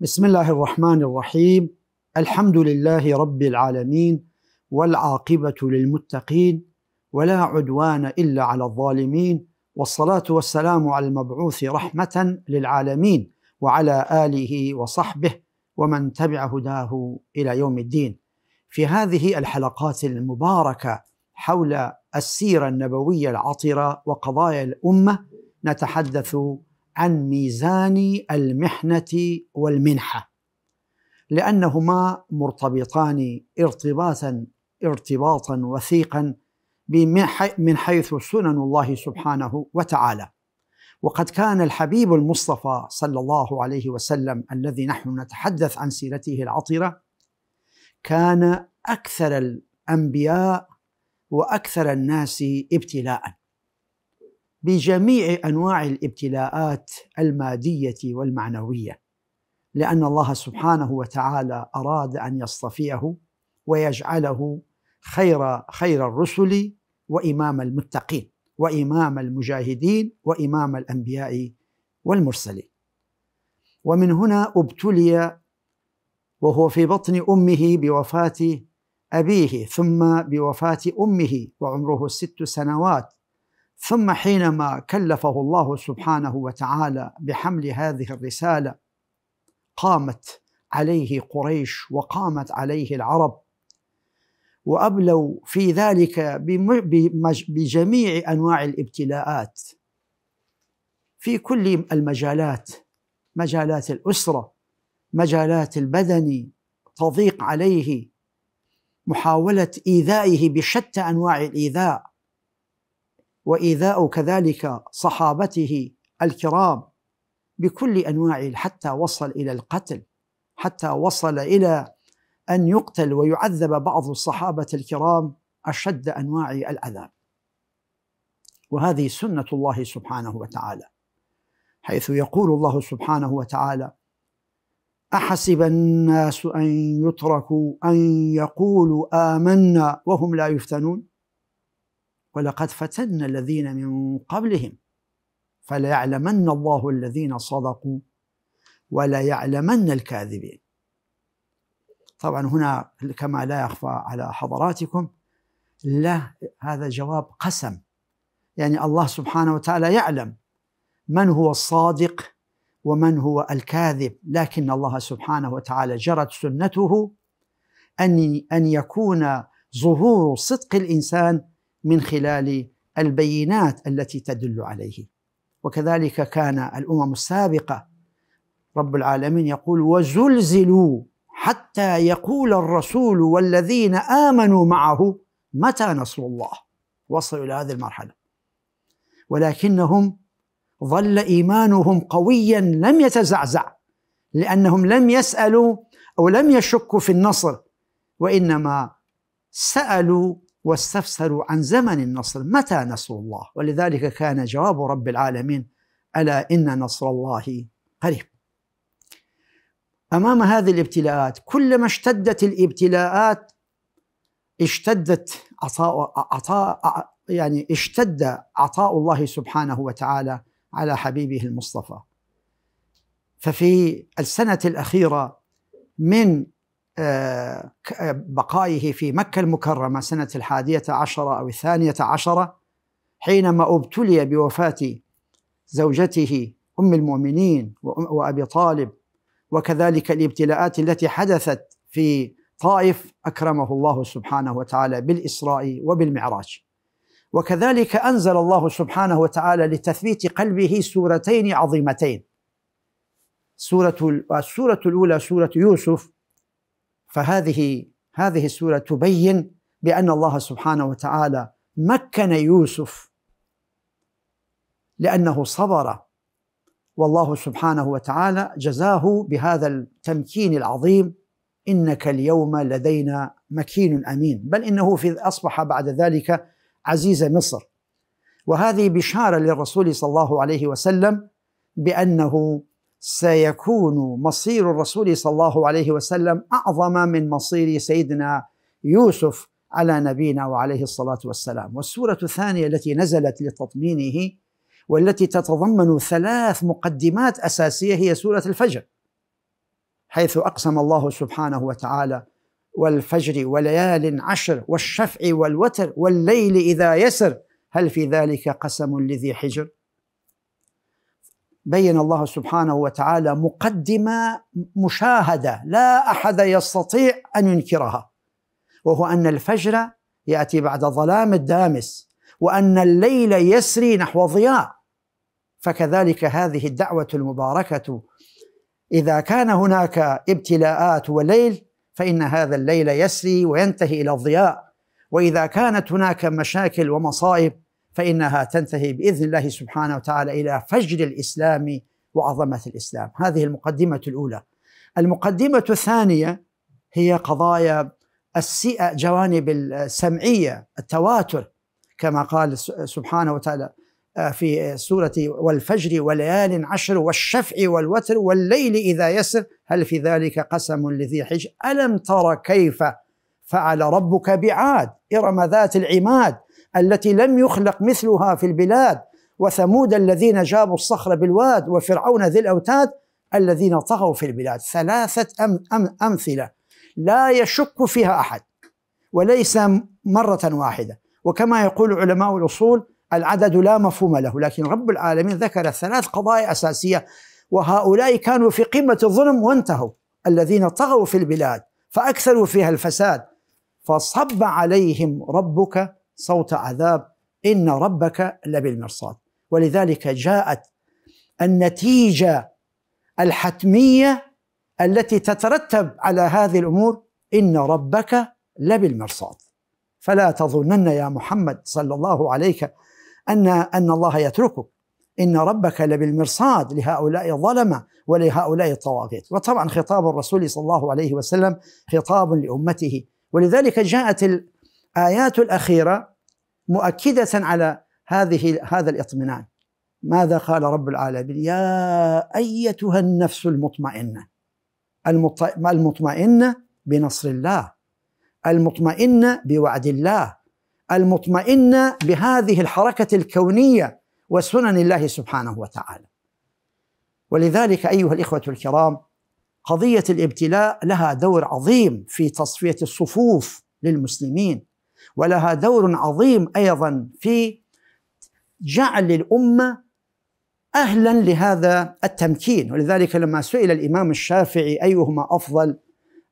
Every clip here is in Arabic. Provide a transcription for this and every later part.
بسم الله الرحمن الرحيم الحمد لله رب العالمين والعاقبة للمتقين ولا عدوان إلا على الظالمين والصلاة والسلام على المبعوث رحمة للعالمين وعلى آله وصحبه ومن تبع هداه إلى يوم الدين في هذه الحلقات المباركة حول السيرة النبوية العطرة وقضايا الأمة نتحدث عن ميزان المحنه والمنحه لانهما مرتبطان ارتباطا ارتباطا وثيقا من حيث سنن الله سبحانه وتعالى وقد كان الحبيب المصطفى صلى الله عليه وسلم الذي نحن نتحدث عن سيرته العطره كان اكثر الانبياء واكثر الناس ابتلاء بجميع انواع الابتلاءات الماديه والمعنويه لان الله سبحانه وتعالى اراد ان يصطفيه ويجعله خير خير الرسل وامام المتقين وامام المجاهدين وامام الانبياء والمرسلين ومن هنا ابتلي وهو في بطن امه بوفاه ابيه ثم بوفاه امه وعمره ست سنوات ثم حينما كلفه الله سبحانه وتعالى بحمل هذه الرساله قامت عليه قريش وقامت عليه العرب وابلوا في ذلك بجميع انواع الابتلاءات في كل المجالات مجالات الاسره مجالات البدن تضيق عليه محاوله ايذائه بشتى انواع الايذاء وإيذاء كذلك صحابته الكرام بكل أنواعه حتى وصل إلى القتل حتى وصل إلى أن يقتل ويعذب بعض الصحابة الكرام أشد أنواع العذاب وهذه سنة الله سبحانه وتعالى حيث يقول الله سبحانه وتعالى أحسب الناس أن يتركوا أن يقولوا آمنا وهم لا يفتنون ولقد فتنا الذين من قبلهم فليعلمن الله الذين صدقوا وليعلمن الكاذبين طبعا هنا كما لا يخفى على حضراتكم لا هذا جواب قسم يعني الله سبحانه وتعالى يعلم من هو الصادق ومن هو الكاذب لكن الله سبحانه وتعالى جرت سنته ان ان يكون ظهور صدق الانسان من خلال البينات التي تدل عليه وكذلك كان الامم السابقه رب العالمين يقول وزلزلوا حتى يقول الرسول والذين امنوا معه متى نصر الله وصلوا الى هذه المرحله ولكنهم ظل ايمانهم قويا لم يتزعزع لانهم لم يسالوا او لم يشكوا في النصر وانما سالوا واستفسروا عن زمن النصر متى نصر الله ولذلك كان جواب رب العالمين ألا إن نصر الله قريب أمام هذه الابتلاءات كلما اشتدت الابتلاءات اشتدت عطاء عطاء يعني اشتد عطاء الله سبحانه وتعالى على حبيبه المصطفى ففي السنة الأخيرة من آه، آه، بقائه في مكة المكرمة سنة الحادية عشرة أو الثانية عشرة حينما ابتلي بوفاة زوجته أم المؤمنين وأبي طالب وكذلك الابتلاءات التي حدثت في طائف أكرمه الله سبحانه وتعالى بالإسراء وبالمعراج وكذلك أنزل الله سبحانه وتعالى لتثبيت قلبه سورتين عظيمتين سورة السورة الأولى سورة يوسف فهذه هذه السوره تبين بان الله سبحانه وتعالى مكن يوسف لانه صبر والله سبحانه وتعالى جزاه بهذا التمكين العظيم انك اليوم لدينا مكين امين بل انه في اصبح بعد ذلك عزيز مصر وهذه بشاره للرسول صلى الله عليه وسلم بانه سيكون مصير الرسول صلى الله عليه وسلم اعظم من مصير سيدنا يوسف على نبينا وعليه الصلاه والسلام، والسوره الثانيه التي نزلت لتطمينه والتي تتضمن ثلاث مقدمات اساسيه هي سوره الفجر. حيث اقسم الله سبحانه وتعالى والفجر وليال عشر والشفع والوتر والليل اذا يسر هل في ذلك قسم لذي حجر؟ بين الله سبحانه وتعالى مقدمه مشاهده لا احد يستطيع ان ينكرها وهو ان الفجر ياتي بعد ظلام الدامس وان الليل يسري نحو ضياء فكذلك هذه الدعوه المباركه اذا كان هناك ابتلاءات وليل فان هذا الليل يسري وينتهي الى الضياء واذا كانت هناك مشاكل ومصائب فإنها تنتهي بإذن الله سبحانه وتعالى إلى فجر الإسلام وعظمة الإسلام هذه المقدمة الأولى المقدمة الثانية هي قضايا جوانب السمعية التواتر كما قال سبحانه وتعالى آه، في سورة والفجر وليال عشر والشفع والوتر والليل إذا يسر هل في ذلك قسم لذي حجر ألم تر كيف فعل ربك بعاد إرم ذات العماد التي لم يخلق مثلها في البلاد وثمود الذين جابوا الصخر بالواد وفرعون ذي الاوتاد الذين طغوا في البلاد ثلاثه أم أم امثله لا يشك فيها احد وليس مره واحده وكما يقول علماء الاصول العدد لا مفهوم له لكن رب العالمين ذكر ثلاث قضايا اساسيه وهؤلاء كانوا في قمه الظلم وانتهوا الذين طغوا في البلاد فاكثروا فيها الفساد فصب عليهم ربك صوت عذاب إن ربك لبالمرصاد ولذلك جاءت النتيجة الحتمية التي تترتب على هذه الأمور إن ربك لبالمرصاد فلا تظنن يا محمد صلى الله عليك أن أن الله يتركك إن ربك لبالمرصاد لهؤلاء الظلمة ولهؤلاء الطواغيت وطبعا خطاب الرسول صلى الله عليه وسلم خطاب لأمته ولذلك جاءت آياته الأخيرة مؤكدة على هذه هذا الإطمئنان ماذا قال رب العالمين يا أيتها النفس المطمئنة المطمئنة بنصر الله المطمئنة بوعد الله المطمئنة بهذه الحركة الكونية وسنن الله سبحانه وتعالى ولذلك أيها الإخوة الكرام قضية الابتلاء لها دور عظيم في تصفية الصفوف للمسلمين ولها دور عظيم ايضا في جعل الامه اهلا لهذا التمكين ولذلك لما سئل الامام الشافعي ايهما افضل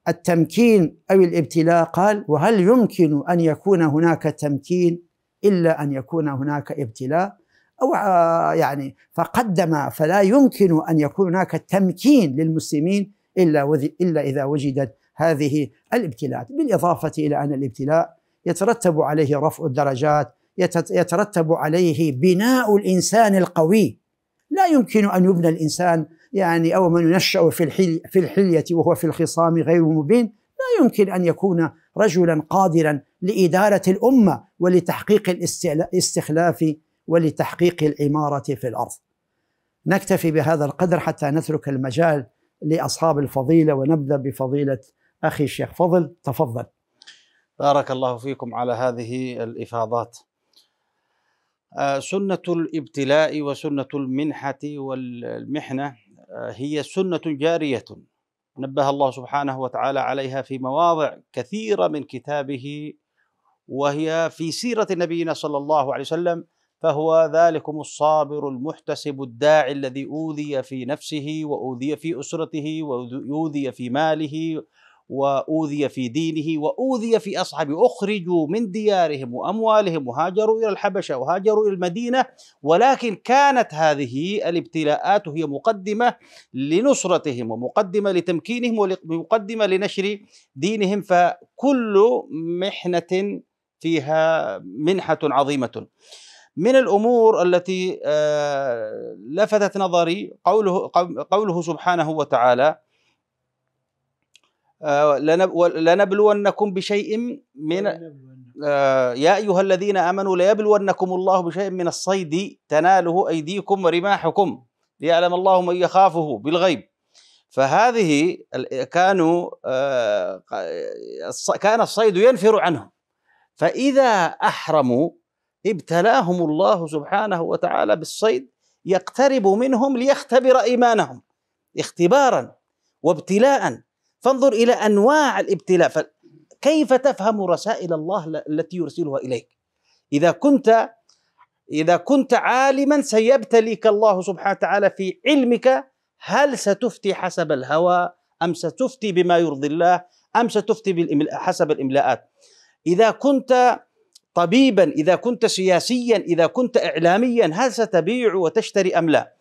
التمكين او الابتلاء قال وهل يمكن ان يكون هناك تمكين الا ان يكون هناك ابتلاء او آه، يعني فقدم فلا يمكن ان يكون هناك تمكين للمسلمين الا الا اذا وجدت هذه الابتلاءات بالاضافه الى ان الابتلاء يترتب عليه رفع الدرجات يترتب عليه بناء الانسان القوي لا يمكن ان يبنى الانسان يعني او من ينشا في في الحليه وهو في الخصام غير مبين لا يمكن ان يكون رجلا قادرا لاداره الامه ولتحقيق الاستخلاف ولتحقيق العماره في الارض. نكتفي بهذا القدر حتى نترك المجال لاصحاب الفضيله ونبدا بفضيله اخي الشيخ فضل تفضل. بارك الله فيكم على هذه الافاضات آه، سنه الابتلاء وسنه المنحه والمحنه آه، هي سنه جاريه نبه الله سبحانه وتعالى عليها في مواضع كثيره من كتابه وهي في سيره نبينا صلى الله عليه وسلم فهو ذلكم الصابر المحتسب الداعي الذي اوذي في نفسه واوذي في اسرته واوذي في ماله واوذي في دينه واوذي في اصحابه اخرجوا من ديارهم واموالهم وهاجروا الى الحبشه وهاجروا الى المدينه ولكن كانت هذه الابتلاءات هي مقدمه لنصرتهم ومقدمه لتمكينهم ومقدمه لنشر دينهم فكل محنه فيها منحه عظيمه من الامور التي آه، لفتت نظري قوله قوله سبحانه وتعالى آه، لنبلونكم بشيء من آه، يا أيها الذين آمنوا ليبلونكم الله بشيء من الصيد تناله أيديكم ورماحكم ليعلم الله من يخافه بالغيب فهذه كانوا آه، كان الصيد ينفر عنهم فإذا أحرموا ابتلاهم الله سبحانه وتعالى بالصيد يقترب منهم ليختبر إيمانهم اختبارا وابتلاء فانظر إلى أنواع الابتلاء كيف تفهم رسائل الله التي يرسلها إليك إذا كنت إذا كنت عالما سيبتليك الله سبحانه وتعالى في علمك هل ستفتي حسب الهوى أم ستفتي بما يرضي الله أم ستفتي حسب الإملاءات إذا كنت طبيبا إذا كنت سياسيا إذا كنت إعلاميا هل ستبيع وتشتري أم لا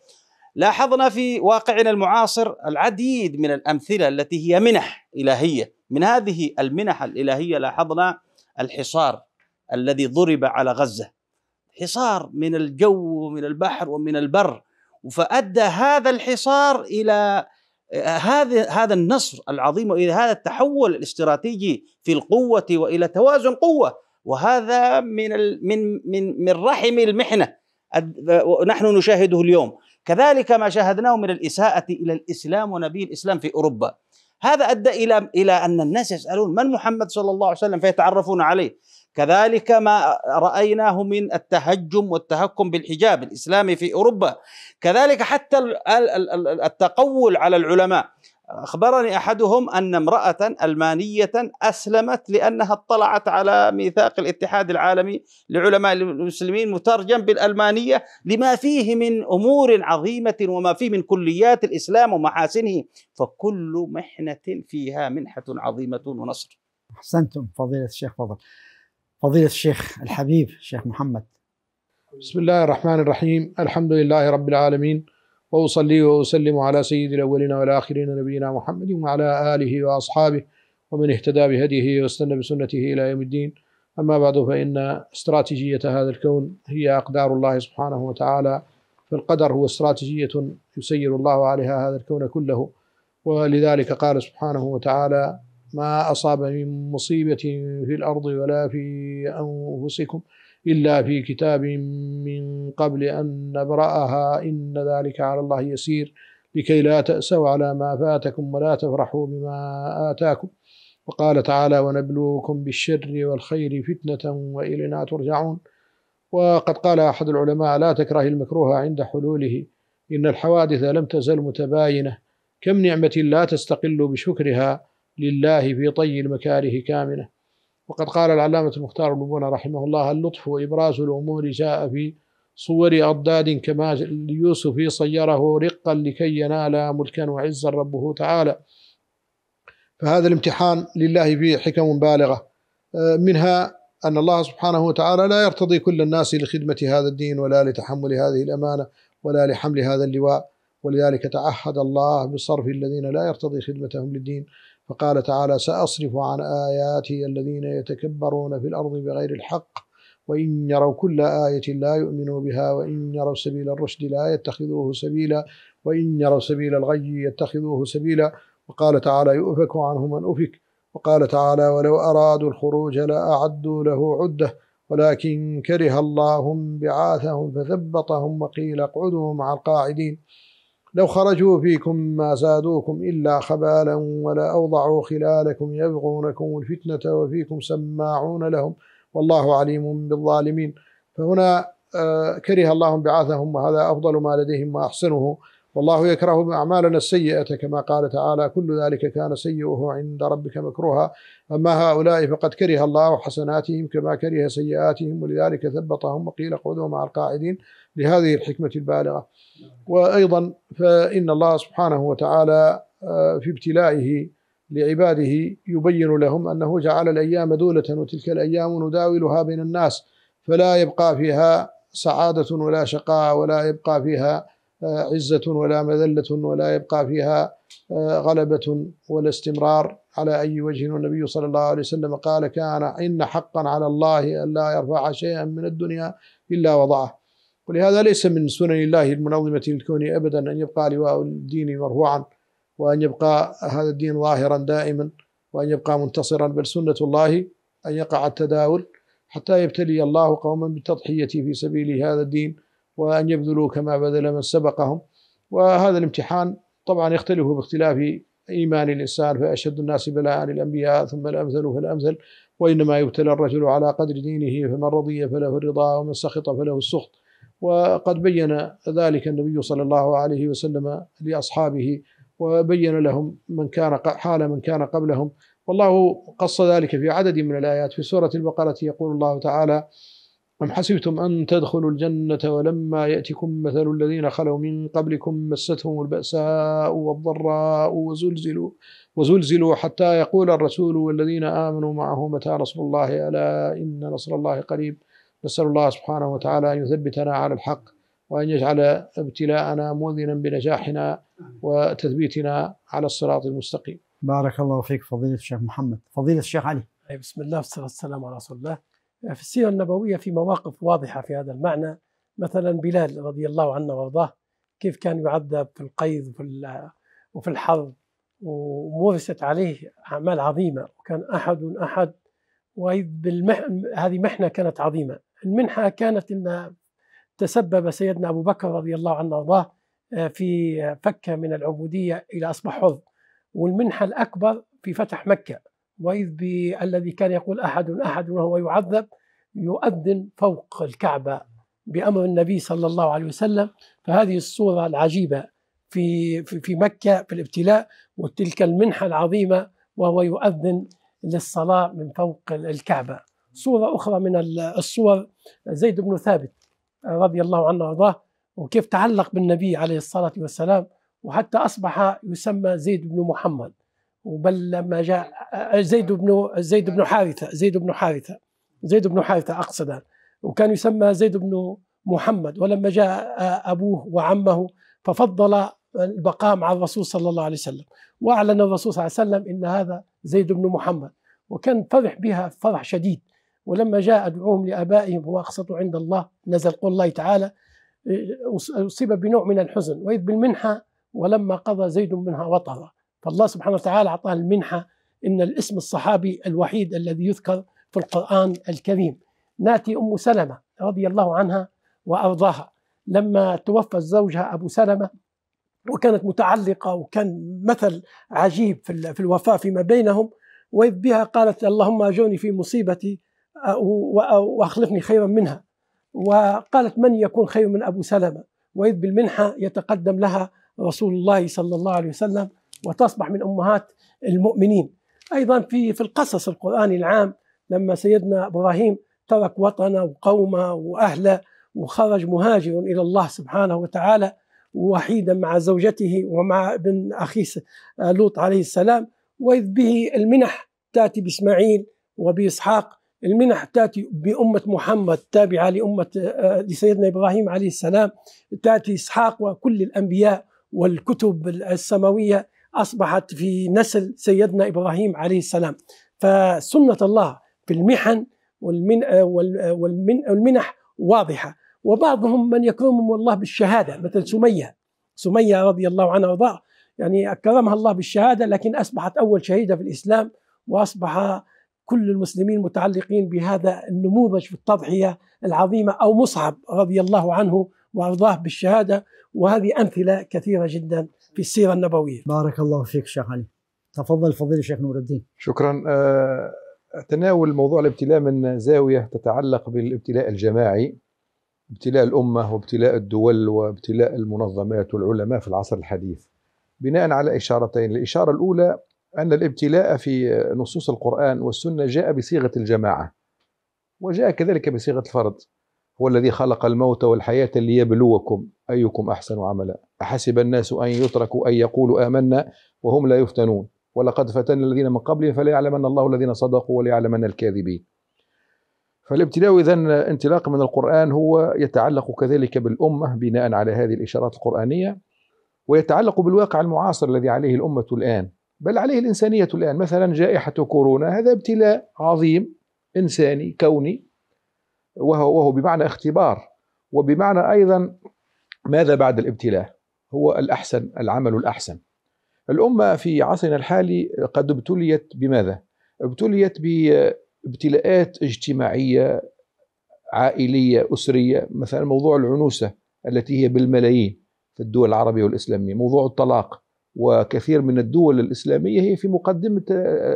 لاحظنا في واقعنا المعاصر العديد من الأمثلة التي هي منح إلهية من هذه المنح الإلهية لاحظنا الحصار الذي ضرب على غزة حصار من الجو ومن البحر ومن البر فأدى هذا الحصار إلى آه، هذا هذا النصر العظيم والى هذا التحول الاستراتيجي في القوه والى توازن قوه وهذا من من من من رحم المحنه آه، نحن نشاهده اليوم كذلك ما شاهدناه من الإساءة إلى الإسلام ونبي الإسلام في أوروبا هذا أدى إلى إلى أن الناس يسألون من محمد صلى الله عليه وسلم فيتعرفون عليه كذلك ما رأيناه من التهجم والتهكم بالحجاب الإسلامي في أوروبا كذلك حتى التقول على العلماء أخبرني أحدهم أن امرأة ألمانية أسلمت لأنها اطلعت على ميثاق الاتحاد العالمي لعلماء المسلمين مترجم بالألمانية لما فيه من أمور عظيمة وما فيه من كليات الإسلام ومحاسنه فكل محنة فيها منحة عظيمة ونصر أحسنتم فضيلة الشيخ فضل فضيلة الشيخ الحبيب الشيخ محمد بسم الله الرحمن الرحيم الحمد لله رب العالمين واصلي واسلم على سيد الاولين والاخرين نبينا محمد وعلى اله واصحابه ومن اهتدى بهديه واستنى بسنته الى يوم الدين اما بعد فان استراتيجيه هذا الكون هي اقدار الله سبحانه وتعالى فالقدر هو استراتيجيه يسير الله عليها هذا الكون كله ولذلك قال سبحانه وتعالى ما اصاب من مصيبه في الارض ولا في انفسكم إلا في كتاب من قبل أن نبرأها إن ذلك على الله يسير لكي لا تأسوا على ما فاتكم ولا تفرحوا بما آتاكم وقال تعالى ونبلوكم بالشر والخير فتنة وإلينا ترجعون وقد قال أحد العلماء لا تكره المكروه عند حلوله إن الحوادث لم تزل متباينة كم نعمة لا تستقل بشكرها لله في طي المكاره كامنة وقد قال العلامة المختار بن رحمه الله اللطف وإبراز الأمور جاء في صور أضداد كما ليوسف صيره رقا لكي ينال ملكا وعزا ربه تعالى فهذا الامتحان لله فيه حكم بالغة آه، منها أن الله سبحانه وتعالى لا يرتضي كل الناس لخدمة هذا الدين ولا لتحمل هذه الأمانة ولا لحمل هذا اللواء ولذلك تعهد الله بصرف الذين لا يرتضي خدمتهم للدين فقال تعالى سأصرف عن آياتي الذين يتكبرون في الأرض بغير الحق وإن يروا كل آية لا يؤمنوا بها وإن يروا سبيل الرشد لا يتخذوه سبيلا وإن يروا سبيل الغي يتخذوه سبيلا وقال تعالى يؤفك عنه من أفك وقال تعالى ولو أرادوا الخروج لأعدوا له عدة ولكن كره الله بعاثهم فثبطهم وقيل اقعدوا مع القاعدين لو خرجوا فيكم ما زادوكم إلا خبالا ولا أوضعوا خلالكم يبغونكم الفتنة وفيكم سماعون لهم والله عليم بالظالمين فهنا آه، كره الله بعثهم وهذا أفضل ما لديهم وأحسنه والله يكره أعمالنا السيئة كما قال تعالى كل ذلك كان سيئه عند ربك مكروها أما هؤلاء فقد كره الله حسناتهم كما كره سيئاتهم ولذلك ثبطهم وقيل اقعدوا مع القاعدين لهذه الحكمة البالغة وأيضا فإن الله سبحانه وتعالى آه، في ابتلائه لعباده يبين لهم أنه جعل الأيام دولة وتلك الأيام نداولها بين الناس فلا يبقى فيها سعادة ولا شقاء ولا يبقى فيها عزة ولا مذلة ولا يبقى فيها آه، غلبة ولا استمرار على أي وجه والنبي صلى الله عليه وسلم قال كان إن حقا على الله أن لا يرفع شيئا من الدنيا إلا وضعه ولهذا ليس من سنن الله المنظمة للكون أبدا أن يبقى لواء الدين مرفوعا وأن يبقى هذا الدين ظاهرا دائما وأن يبقى منتصرا بل سنة الله أن يقع التداول حتى يبتلي الله قوما بالتضحية في سبيل هذا الدين وأن يبذلوا كما بذل من سبقهم وهذا الامتحان طبعا يختلف باختلاف إيمان الإنسان فأشد الناس بلاء الأنبياء ثم الأمثل فالأمثل وإنما يبتلى الرجل على قدر دينه فمن رضي فله الرضا ومن سخط فله السخط وقد بين ذلك النبي صلى الله عليه وسلم لأصحابه وبين لهم من كان حال من كان قبلهم والله قص ذلك في عدد من الآيات في سورة البقرة يقول الله تعالى أم حسبتم أن تدخلوا الجنة ولما يأتكم مثل الذين خلوا من قبلكم مستهم البأساء والضراء وزلزلوا وزلزلوا حتى يقول الرسول والذين آمنوا معه متى نصر الله ألا إن نصر الله قريب نسأل الله سبحانه وتعالى أن يثبتنا على الحق وأن يجعل ابتلاءنا مؤذنا بنجاحنا وتثبيتنا على الصراط المستقيم بارك الله فيك فضيلة الشيخ محمد فضيلة الشيخ علي طيب، بسم الله والصلاة والسلام على رسول الله في السيرة النبوية في مواقف واضحة في هذا المعنى مثلا بلال رضي الله عنه وارضاه كيف كان يعذب في القيد وفي الحظ ومورست عليه أعمال عظيمة وكان أحد أحد هذه محنة كانت عظيمة المنحة كانت أن تسبب سيدنا أبو بكر رضي الله عنه وارضاه آه، في فكه من العبودية إلى أصبح حر والمنحة الأكبر في فتح مكة وإذ بالذي كان يقول أحد أحد وهو يعذب يؤذن فوق الكعبة بأمر النبي صلى الله عليه وسلم فهذه الصورة العجيبة في في مكة في الابتلاء وتلك المنحة العظيمة وهو يؤذن للصلاة من فوق الكعبة صورة أخرى من الصور زيد بن ثابت رضي الله عنه وارضاه وكيف تعلق بالنبي عليه الصلاة والسلام وحتى أصبح يسمى زيد بن محمد وبل لما جاء زيد بن زيد بن حارثه زيد بن حارثه زيد بن حارثه اقصد وكان يسمى زيد بن محمد ولما جاء ابوه وعمه ففضل البقاء مع الرسول صلى الله عليه وسلم واعلن الرسول صلى الله عليه وسلم ان هذا زيد بن محمد وكان فرح بها فرح شديد ولما جاء ادعوهم لابائهم واقسطوا عند الله نزل قول الله تعالى أه، اصيب بنوع من الحزن واذ بالمنحه ولما قضى زيد منها وطرا فالله سبحانه وتعالى أعطاه المنحة إن الاسم الصحابي الوحيد الذي يذكر في القرآن الكريم ناتي أم سلمة رضي الله عنها وأرضاها لما توفى زوجها أبو سلمة وكانت متعلقة وكان مثل عجيب في الوفاة فيما بينهم وإذ بها قالت اللهم أجوني في مصيبتي وأخلفني خيرا منها وقالت من يكون خير من أبو سلمة وإذ بالمنحة يتقدم لها رسول الله صلى الله عليه وسلم وتصبح من امهات المؤمنين ايضا في في القصص القراني العام لما سيدنا ابراهيم ترك وطنه وقومه واهله وخرج مهاجر الى الله سبحانه وتعالى وحيدا مع زوجته ومع ابن اخيه لوط عليه السلام واذ به المنح تاتي باسماعيل وباسحاق المنح تاتي بأمة محمد تابعة لأمة آه، لسيدنا إبراهيم عليه السلام تأتي إسحاق وكل الأنبياء والكتب السماوية أصبحت في نسل سيدنا إبراهيم عليه السلام فسنة الله في المحن والمنح واضحة وبعضهم من يكرمهم الله بالشهادة مثل سمية سمية رضي الله عنها وارضاها يعني أكرمها الله بالشهادة لكن أصبحت أول شهيدة في الإسلام وأصبح كل المسلمين متعلقين بهذا النموذج في التضحية العظيمة أو مصعب رضي الله عنه وأرضاه بالشهادة وهذه أمثلة كثيرة جدا في السيرة النبوية بارك الله فيك شيخ علي تفضل فضيلة الشيخ نور الدين شكرا آه، تناول موضوع الابتلاء من زاوية تتعلق بالابتلاء الجماعي ابتلاء الأمة وابتلاء الدول وابتلاء المنظمات والعلماء في العصر الحديث بناء على إشارتين الإشارة الأولى أن الابتلاء في نصوص القرآن والسنة جاء بصيغة الجماعة وجاء كذلك بصيغة الفرد هو الذي خلق الموت والحياة ليبلوكم أيكم أحسن عملا أحسب الناس أن يتركوا أن يقولوا آمنا وهم لا يفتنون ولقد فتن الذين من قبلهم فليعلمن الله الذين صدقوا وليعلمن الكاذبين فالابتلاء إذا انطلاقا من القرآن هو يتعلق كذلك بالأمة بناء على هذه الإشارات القرآنية ويتعلق بالواقع المعاصر الذي عليه الأمة الآن بل عليه الإنسانية الآن مثلا جائحة كورونا هذا ابتلاء عظيم إنساني كوني وهو, وهو بمعنى اختبار وبمعنى أيضا ماذا بعد الابتلاء هو الأحسن العمل الأحسن الأمة في عصرنا الحالي قد ابتليت بماذا؟ ابتليت بابتلاءات اجتماعية عائلية أسرية مثلا موضوع العنوسة التي هي بالملايين في الدول العربية والإسلامية موضوع الطلاق وكثير من الدول الإسلامية هي في مقدمة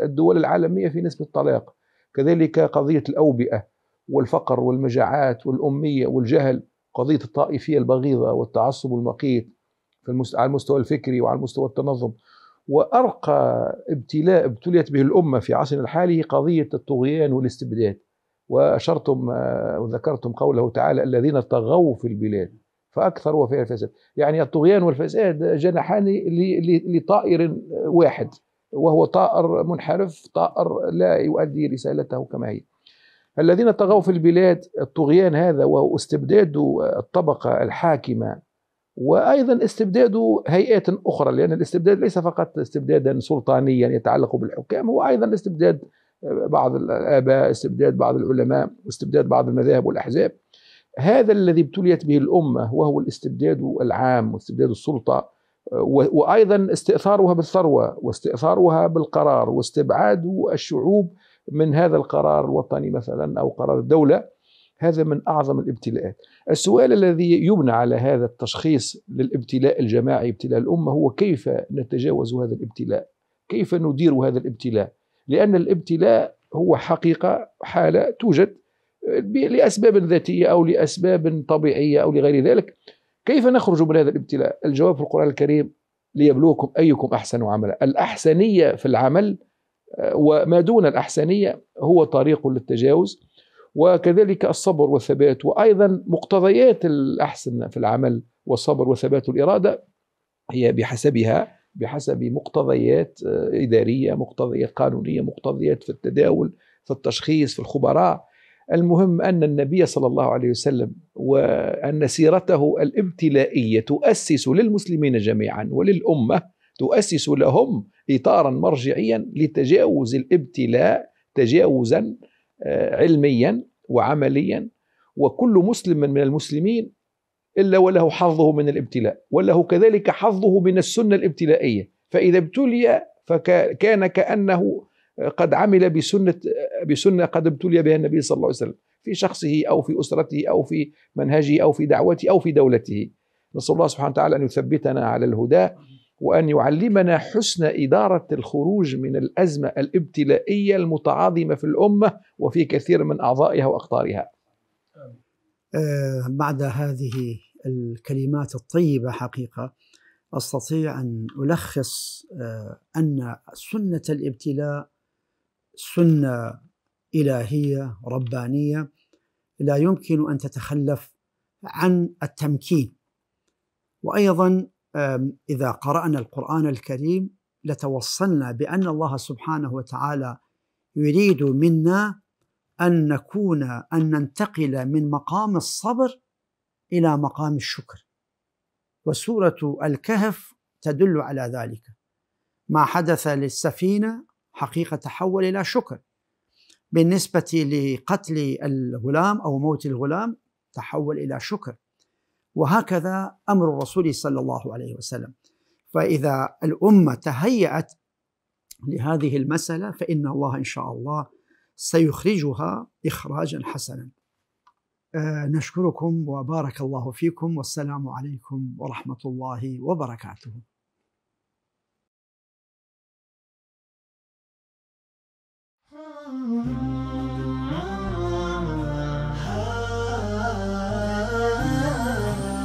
الدول العالمية في نسبة الطلاق كذلك قضية الأوبئة والفقر والمجاعات والأمية والجهل قضية الطائفية البغيضة والتعصب المقيت في على المستوى الفكري وعلى المستوى التنظم وأرقى ابتلاء ابتليت به الأمة في عصرنا الحالي قضية الطغيان والاستبداد وأشرتم آه، وذكرتم قوله تعالى الذين طغوا في البلاد فأكثر وفيها الفساد يعني الطغيان والفساد جناحان لطائر واحد وهو طائر منحرف طائر لا يؤدي رسالته كما هي الذين طغوا في البلاد الطغيان هذا واستبداد الطبقة الحاكمة وأيضا استبداد هيئات أخرى لأن الاستبداد ليس فقط استبدادا سلطانيا يتعلق بالحكام هو أيضا استبداد بعض الآباء استبداد بعض العلماء استبداد بعض المذاهب والأحزاب هذا الذي ابتليت به الأمة وهو الاستبداد العام واستبداد السلطة وأيضا استئثارها بالثروة واستئثارها بالقرار واستبعاد الشعوب من هذا القرار الوطني مثلا أو قرار الدولة هذا من أعظم الابتلاءات السؤال الذي يبنى على هذا التشخيص للابتلاء الجماعي ابتلاء الأمة هو كيف نتجاوز هذا الابتلاء كيف ندير هذا الابتلاء لأن الابتلاء هو حقيقة حالة توجد لأسباب ذاتية أو لأسباب طبيعية أو لغير ذلك كيف نخرج من هذا الابتلاء الجواب في القرآن الكريم ليبلوكم أيكم أحسن عملا الأحسنية في العمل وما دون الأحسنية هو طريق للتجاوز وكذلك الصبر والثبات وأيضا مقتضيات الأحسن في العمل والصبر وثبات الإرادة هي بحسبها بحسب مقتضيات آه، إدارية مقتضيات قانونية مقتضيات في التداول في التشخيص في الخبراء المهم أن النبي صلى الله عليه وسلم وأن سيرته الابتلائية تؤسس للمسلمين جميعا وللأمة تؤسس لهم إطارا مرجعيا لتجاوز الابتلاء تجاوزا آه، علميا وعمليا وكل مسلم من المسلمين إلا وله حظه من الابتلاء وله كذلك حظه من السنة الابتلائية فإذا ابتلي فكان كأنه قد عمل بسنة بسنة قد ابتلي بها النبي صلى الله عليه وسلم في شخصه أو في أسرته أو في منهجه أو في دعوته أو في دولته نسأل الله سبحانه وتعالى أن يثبتنا على الهدى وأن يعلمنا حسن إدارة الخروج من الأزمة الابتلائية المتعاظمة في الأمة وفي كثير من أعضائها وأقطارها آه، بعد هذه الكلمات الطيبة حقيقة أستطيع أن ألخص آه، أن سنة الابتلاء سنة إلهية ربانية لا يمكن أن تتخلف عن التمكين وأيضا إذا قرأنا القرآن الكريم لتوصلنا بأن الله سبحانه وتعالى يريد منا أن نكون أن ننتقل من مقام الصبر إلى مقام الشكر وسورة الكهف تدل على ذلك ما حدث للسفينة حقيقة تحول إلى شكر بالنسبة لقتل الغلام أو موت الغلام تحول إلى شكر وهكذا امر الرسول صلى الله عليه وسلم فاذا الامه تهيات لهذه المساله فان الله ان شاء الله سيخرجها اخراجا حسنا أه نشكركم وبارك الله فيكم والسلام عليكم ورحمه الله وبركاته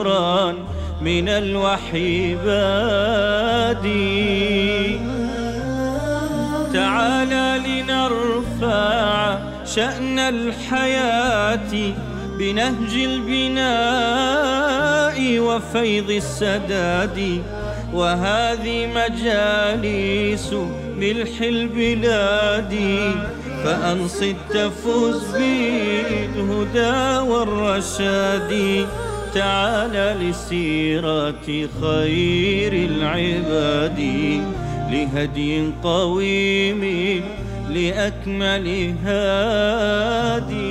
القرآن من الوحي بادي تعالى لنرفع شأن الحياة بنهج البناء وفيض السداد وهذه مجالس ملح البلاد فأنصت تفوز بالهدى والرشاد تعالى لسيرة خير العباد لهدي قويم لأكمل هادي